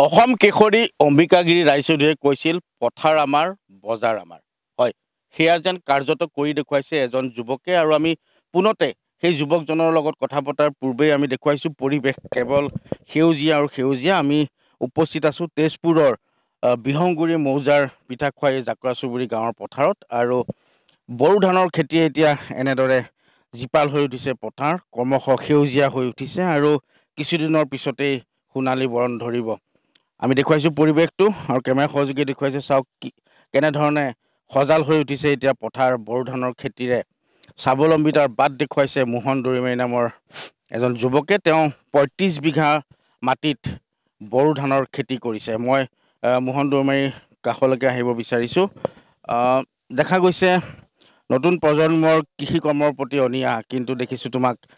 অসম কেশৰী অম্বিকাগিৰি ৰায়চৌধুৰীয়ে কৈছিল পথাৰ আমাৰ বজাৰ আমাৰ হয় সেয়া যেন কাৰ্যত কৰি দেখুৱাইছে এজন যুৱকে আৰু আমি পুনতে সেই যুৱকজনৰ লগত কথা পতাৰ পূৰ্বেই আমি দেখুৱাইছোঁ পৰিৱেশ কেৱল সেউজীয়া আৰু সেউজীয়া আমি উপস্থিত আছোঁ তেজপুৰৰ বিহংগুৰি মৌজাৰ পিঠা খোৱাই জাকৰা চুবুৰী গাঁৱৰ পথাৰত আৰু বড়ো ধানৰ খেতিয়ে এতিয়া এনেদৰে জীপাল হৈ উঠিছে পথাৰ ক্ৰমশঃ সেউজীয়া হৈ উঠিছে আৰু কিছুদিনৰ পিছতেই সোণালী বৰণ ধৰিব আমি দেখুৱাইছোঁ পৰিৱেশটো আৰু কেমেৰা সহযোগী দেখুৱাইছোঁ চাওক কি কেনেধৰণে সজাল হৈ উঠিছে এতিয়া পথাৰ বড়ো ধানৰ খেতিৰে স্বাৱলম্বিতাৰ বাট দেখুৱাইছে মোহন দৰিমাৰী নামৰ এজন যুৱকে তেওঁ পঁয়ত্ৰিছ বিঘা মাটিত বড়ো ধানৰ খেতি কৰিছে মই মোহন দৰিমাৰী কাষলৈকে আহিব বিচাৰিছোঁ দেখা গৈছে নতুন প্ৰজন্মৰ কৃষি কৰ্মৰ প্ৰতি অনিয়া কিন্তু দেখিছোঁ তোমাক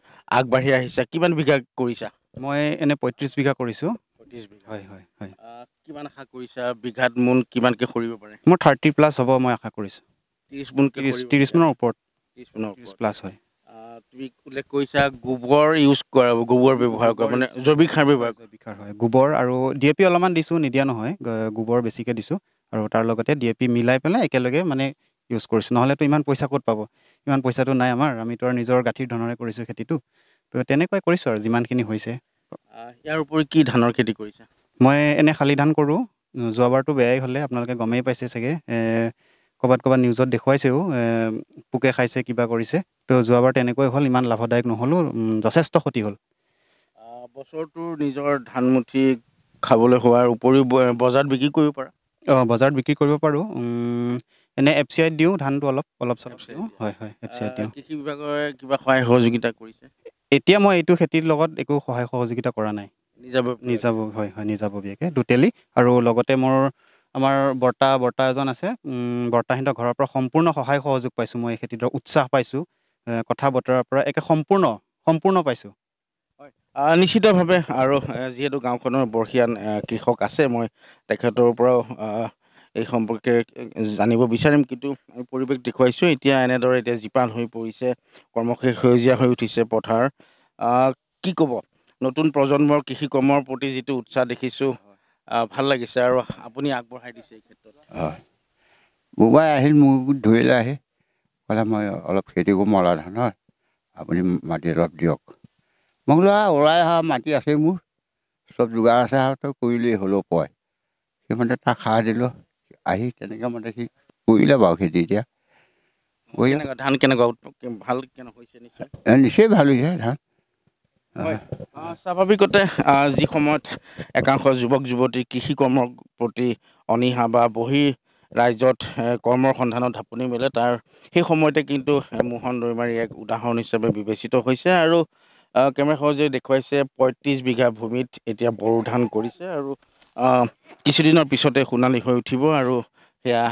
আগবাঢ়ি আহিছা কিমান বিঘা কৰিছা মই এনে পঁয়ত্ৰিছ বিঘা কৰিছোঁ ত্ৰিছ বিঘা হয় হয় হয় কিমান আশা কৰিছা বিঘাত মোন কিমানকৈ সৰিব পাৰে মই থাৰ্টি প্লাছ হ'ব মই আশা কৰিছোঁ ত্ৰিছ মোন ত্ৰিছ ত্ৰিছ মোনৰ ওপৰত ত্ৰিছ মোনৰ ত্ৰিছ প্লাছ হয় তুমি বোলে কৈছা গোবৰ ইউজ কৰা গোবৰ ব্যৱহাৰ কৰা মানে জৈৱিক সাৰ ব্যৱহাৰ কৰা জৈৱিক সাৰ হয় গোবৰ আৰু ডি এ পি অলপমান দিছোঁ নিদিয়া নহয় গোবৰ বেছিকৈ দিছোঁ আৰু তাৰ লগতে ডি এ পি মিলাই পেলাই একেলগে মানে ইউজ কৰিছোঁ নহ'লেতো ইমান পইচা ক'ত পাব ইমান পইচাটো নাই আমাৰ আমিতো আৰু নিজৰ গাঁঠিৰ ধনেৰে কৰিছোঁ খেতিটো ত' তেনেকুৱাই কৰিছোঁ আৰু যিমানখিনি হৈছে ইয়াৰ উপৰি কি ধানৰ খেতি কৰিছে মই এনে শালি ধান কৰোঁ যোৱাবাৰটো বেয়াই হ'লে আপোনালোকে গমেই পাইছে চাগে ক'ৰবাত ক'ৰবাত নিউজত দেখুৱাইছেও পোকে খাইছে কিবা কৰিছে তো যোৱাবাৰ তেনেকৈ হ'ল ইমান লাভদায়ক নহ'লেও যথেষ্ট ক্ষতি হ'ল বছৰটোৰ নিজৰ ধান মুঠি খাবলৈ হোৱাৰ উপৰিও বজাৰত বিক্ৰী কৰিব পাৰা অঁ বজাৰত বিক্ৰী কৰিব পাৰোঁ এনে এফ চি আইত দিওঁ ধানটো অলপ অলপ চলপ হয় হয় এফ চি আইত দিওঁ কৃষি বিভাগৰ কিবা সহায় সহযোগিতা কৰিছে এতিয়া মই এইটো খেতিৰ লগত একো সহায় সহযোগিতা কৰা নাই নিজাব নিজাব হয় হয় নিজাববীয়াকে টোটেলি আৰু লগতে মোৰ আমাৰ বৰ্তা বৰ্তা এজন আছে বৰ্তাহঁতৰ ঘৰৰ পৰা সম্পূৰ্ণ সহায় সহযোগ পাইছোঁ মই এই খেতিটো উৎসাহ পাইছোঁ কথা বতৰাৰ পৰা একে সম্পূৰ্ণ সম্পূৰ্ণ পাইছোঁ হয় নিশ্চিতভাৱে আৰু যিহেতু গাঁওখনৰ বৰ্ষীয়ান কৃষক আছে মই তেখেতৰ পৰাও এই সম্পৰ্কে জানিব বিচাৰিম কিন্তু আমি পৰিৱেশ দেখুৱাইছোঁ এতিয়া এনেদৰে এতিয়া জীপাল হৈ পৰিছে কৰ্মশেষ সেউজীয়া হৈ উঠিছে পথাৰ কি ক'ব নতুন প্ৰজন্মৰ কৃষি কৰ্মৰ প্ৰতি যিটো উৎসাহ দেখিছোঁ ভাল লাগিছে আৰু আপুনি আগবঢ়াই দিছে এই ক্ষেত্ৰত হয় বোবাই আহিল মোক ধৰিলে আহি ক'লে মই অলপ খেতি কৰোঁ মৰা ধানৰ আপুনি মাটি অলপ দিয়ক মই বোলো আৰু ওলাই অহা মাটি আছে মোৰ চব যোগাৰ আছে আৰু তই কৰিলেই হ'লেও পয় সেইমতে তাক সাৰ দিলোঁ আহি তেনেকৈ মানে সি কৰিলে বাৰু খেতি এতিয়া ধান কেনেকুৱা নিশ্চয় ভাল হৈছে ধান স্বাভাৱিকতে যি সময়ত একাংশ যুৱক যুৱতী কৃষি কৰ্মৰ প্ৰতি অনীহা বা বহি ৰাইজত কৰ্মৰ সন্ধানত ঢাপনি মেলে তাৰ সেই সময়তে কিন্তু মোহন দৈমাৰী এক উদাহৰণ হিচাপে বিবেচিত হৈছে আৰু কেমেৰা সহজে দেখুৱাইছে পঁয়ত্ৰিছ বিঘা ভূমিত এতিয়া বড়ো ধান কৰিছে আৰু কিছুদিনৰ পিছতে সোণালী হৈ উঠিব আৰু সেয়া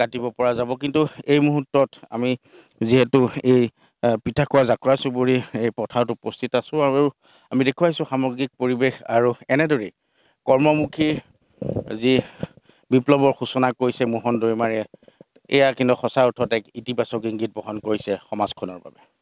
কাটিব পৰা যাব কিন্তু এই মুহূৰ্তত আমি যিহেতু এই পিঠা খোৱা জাকৰা চুবুৰী এই পথাৰত উপস্থিত আছোঁ আৰু আমি দেখুৱাইছোঁ সামগ্ৰিক পৰিৱেশ আৰু এনেদৰেই কৰ্মমুখী যি বিপ্লৱৰ সূচনা কৰিছে মোহন দৈমাৰীয়ে এয়া কিন্তু সঁচা অৰ্থত এক ইতিবাচক ইংগিত বহন কৰিছে সমাজখনৰ বাবে